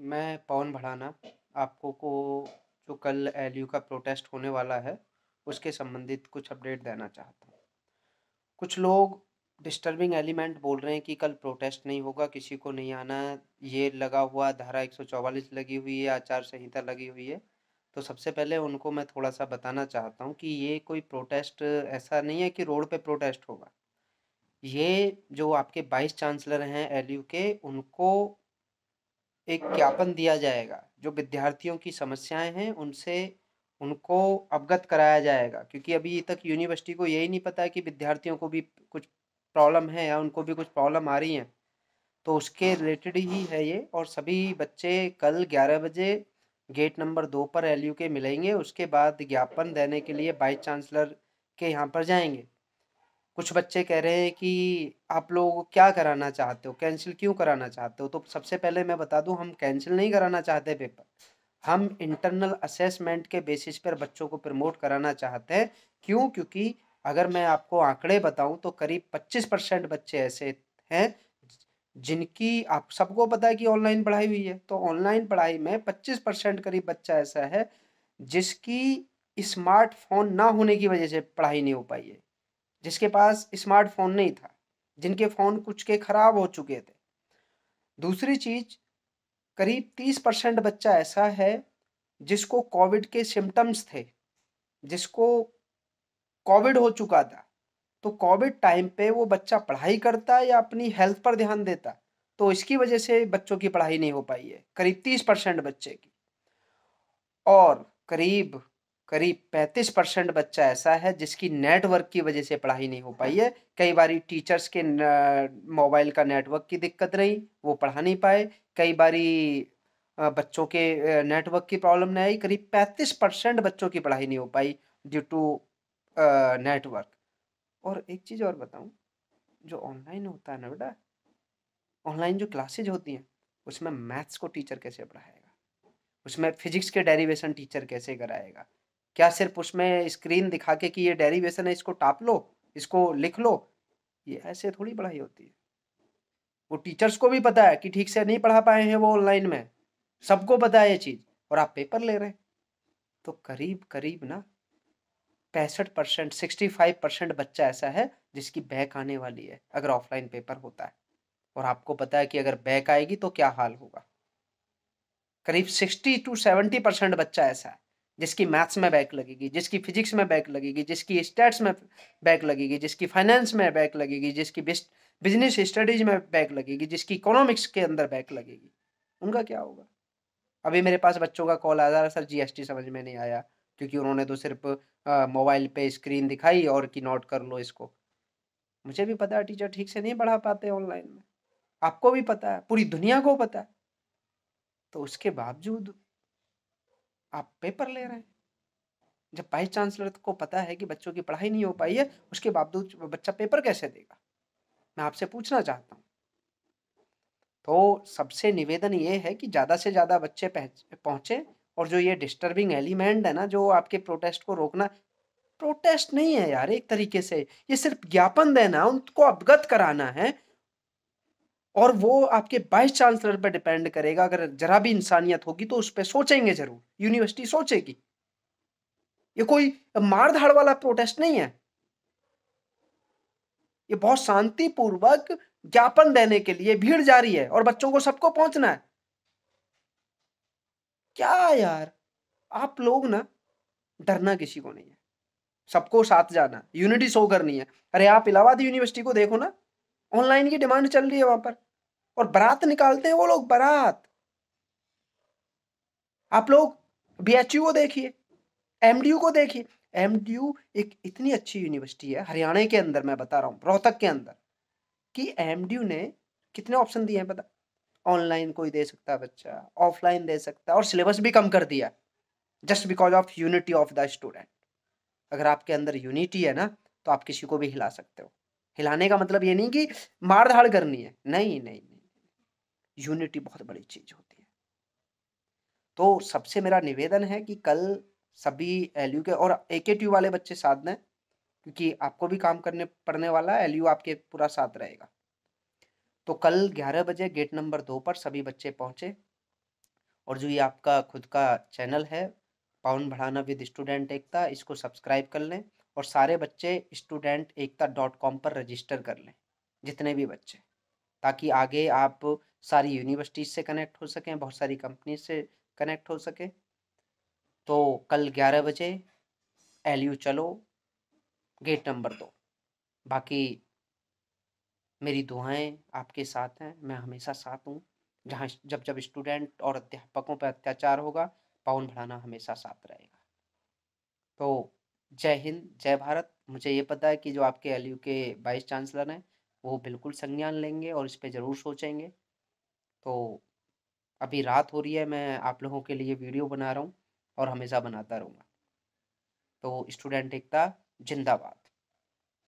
मैं पवन भड़ाना आपको को जो कल एल का प्रोटेस्ट होने वाला है उसके संबंधित कुछ अपडेट देना चाहता हूँ कुछ लोग डिस्टर्बिंग एलिमेंट बोल रहे हैं कि कल प्रोटेस्ट नहीं होगा किसी को नहीं आना ये लगा हुआ धारा एक लगी हुई है आचार संहिता लगी हुई है तो सबसे पहले उनको मैं थोड़ा सा बताना चाहता हूँ कि ये कोई प्रोटेस्ट ऐसा नहीं है कि रोड पर प्रोटेस्ट होगा ये जो आपके वाइस चांसलर हैं एल के उनको एक ज्ञापन दिया जाएगा जो विद्यार्थियों की समस्याएं हैं उनसे उनको अवगत कराया जाएगा क्योंकि अभी तक यूनिवर्सिटी को यही नहीं पता है कि विद्यार्थियों को भी कुछ प्रॉब्लम है या उनको भी कुछ प्रॉब्लम आ रही हैं तो उसके रिलेटेड ही है ये और सभी बच्चे कल ग्यारह बजे गेट नंबर दो पर एल के मिलेंगे उसके बाद ज्ञापन देने के लिए वाइस चांसलर के यहाँ पर जाएंगे कुछ बच्चे कह रहे हैं कि आप लोग क्या कराना चाहते हो कैंसिल क्यों कराना चाहते हो तो सबसे पहले मैं बता दूं हम कैंसिल नहीं कराना चाहते पेपर हम इंटरनल असेसमेंट के बेसिस पर बच्चों को प्रमोट कराना चाहते हैं क्यों क्योंकि अगर मैं आपको आंकड़े बताऊं तो करीब 25 परसेंट बच्चे ऐसे हैं जिनकी आप सबको पता है कि ऑनलाइन पढ़ाई हुई है तो ऑनलाइन पढ़ाई में पच्चीस परसेंट करीब बच्चा ऐसा है जिसकी स्मार्टफोन ना होने की वजह से पढ़ाई नहीं हो पाई है जिसके पास स्मार्टफोन नहीं था जिनके फ़ोन कुछ के ख़राब हो चुके थे दूसरी चीज़ करीब तीस परसेंट बच्चा ऐसा है जिसको कोविड के सिम्टम्स थे जिसको कोविड हो चुका था तो कोविड टाइम पे वो बच्चा पढ़ाई करता या अपनी हेल्थ पर ध्यान देता तो इसकी वजह से बच्चों की पढ़ाई नहीं हो पाई है करीब तीस परसेंट बच्चे की और करीब करीब 35 परसेंट बच्चा ऐसा है जिसकी नेटवर्क की वजह से पढ़ाई नहीं हो हाँ। पाई है कई बार टीचर्स के मोबाइल का नेटवर्क की दिक्कत रही वो पढ़ा नहीं पाए कई बारी बच्चों के नेटवर्क की प्रॉब्लम नहीं आई करीब 35 परसेंट बच्चों की पढ़ाई नहीं हो पाई ड्यू टू नेटवर्क और एक चीज़ और बताऊं जो ऑनलाइन होता है ना बेटा ऑनलाइन जो क्लासेज होती हैं उसमें मैथ्स को टीचर कैसे पढ़ाएगा उसमें फिजिक्स के डेरिवेशन टीचर कैसे कराएगा क्या सिर्फ उसमें स्क्रीन दिखा के कि ये डेरिवेशन है इसको टाप लो इसको लिख लो ये ऐसे थोड़ी पढ़ाई होती है वो टीचर्स को भी पता है कि ठीक से नहीं पढ़ा पाए हैं वो ऑनलाइन में सबको पता है ये चीज़ और आप पेपर ले रहे हैं तो करीब करीब ना पैंसठ परसेंट सिक्सटी फाइव परसेंट बच्चा ऐसा है जिसकी बैक आने वाली है अगर ऑफलाइन पेपर होता है और आपको पता है कि अगर बैक आएगी तो क्या हाल होगा करीब सिक्सटी टू सेवेंटी परसेंट बच्चा ऐसा है जिसकी मैथ्स में बैक लगेगी जिसकी फिजिक्स में बैक लगेगी जिसकी स्टेट्स में बैक लगेगी जिसकी फाइनेंस में बैक लगेगी जिसकी बिजनेस स्टडीज में बैक लगेगी जिसकी इकोनॉमिक्स के अंदर बैक लगेगी उनका क्या होगा अभी मेरे पास बच्चों का कॉल आ रहा सर जीएसटी समझ में नहीं आया क्योंकि उन्होंने तो सिर्फ मोबाइल पे स्क्रीन दिखाई और कि नोट कर लो इसको मुझे भी पता है टीचर ठीक से नहीं पढ़ा पाते ऑनलाइन में आपको भी पता है पूरी दुनिया को पता है तो उसके बावजूद आप पेपर ले रहे हैं जब वाइस चांसलर को पता है कि बच्चों की पढ़ाई नहीं हो पाई है उसके बावजूद बच्चा पेपर कैसे देगा मैं आपसे पूछना चाहता हूँ तो सबसे निवेदन ये है कि ज़्यादा से ज़्यादा बच्चे पहुँचे और जो ये डिस्टर्बिंग एलिमेंट है ना जो आपके प्रोटेस्ट को रोकना प्रोटेस्ट नहीं है यार एक तरीके से ये सिर्फ ज्ञापन देना उनको अवगत कराना है और वो आपके वाइस चांसलर पर डिपेंड करेगा अगर जरा भी इंसानियत होगी तो उस पर सोचेंगे जरूर यूनिवर्सिटी सोचेगी ये कोई मार धाड़ वाला प्रोटेस्ट नहीं है ये बहुत शांतिपूर्वक ज्ञापन देने के लिए भीड़ जा रही है और बच्चों को सबको पहुंचना है क्या यार आप लोग ना डरना किसी को नहीं है सबको साथ जाना यूनिटी शो करनी है अरे आप इलाहाबाद यूनिवर्सिटी को देखो ना ऑनलाइन की डिमांड चल रही है वहां पर और बारात निकालते हैं वो लोग बारात आप लोग यू को देखिए एमडीयू को देखिए एमडीयू एक इतनी अच्छी यूनिवर्सिटी है हरियाणा के अंदर मैं बता रहा हूँ रोहतक के अंदर कि एमडीयू ने कितने ऑप्शन दिए हैं पता ऑनलाइन कोई दे सकता है बच्चा ऑफलाइन दे सकता है और सिलेबस भी कम कर दिया just because of unity of the student अगर आपके अंदर यूनिटी है ना तो आप किसी को भी हिला सकते हो हिलाने का मतलब ये नहीं कि मार धाड़ करनी है नहीं नहीं यूनिटी बहुत बड़ी चीज़ होती है तो सबसे मेरा निवेदन है कि कल सभी एल के और ए के वाले बच्चे साथ दें क्योंकि आपको भी काम करने पड़ने वाला है एल आपके पूरा साथ रहेगा तो कल ग्यारह बजे गेट नंबर दो पर सभी बच्चे पहुँचे और जो ये आपका खुद का चैनल है पाउन बढ़ाना विद स्टूडेंट एकता इसको सब्सक्राइब कर लें और सारे बच्चे स्टूडेंट एकता डॉट कॉम पर रजिस्टर कर लें जितने भी बच्चे ताकि आगे आप सारी यूनिवर्सिटीज से कनेक्ट हो सकें बहुत सारी कंपनी से कनेक्ट हो सकें तो कल ग्यारह बजे एल चलो गेट नंबर दो बाकी मेरी दुआएं आपके साथ हैं मैं हमेशा साथ हूँ जहाँ जब जब स्टूडेंट और अध्यापकों पर अत्याचार होगा पवन भड़ाना हमेशा साथ रहेगा तो जय हिंद जय भारत मुझे ये पता है कि जो आपके एल के वाइस चांसलर हैं वो बिल्कुल संज्ञान लेंगे और इस पर ज़रूर सोचेंगे तो अभी रात हो रही है मैं आप लोगों के लिए वीडियो बना रहा हूँ और हमेशा बनाता रहूँगा तो स्टूडेंट एकता जिंदाबाद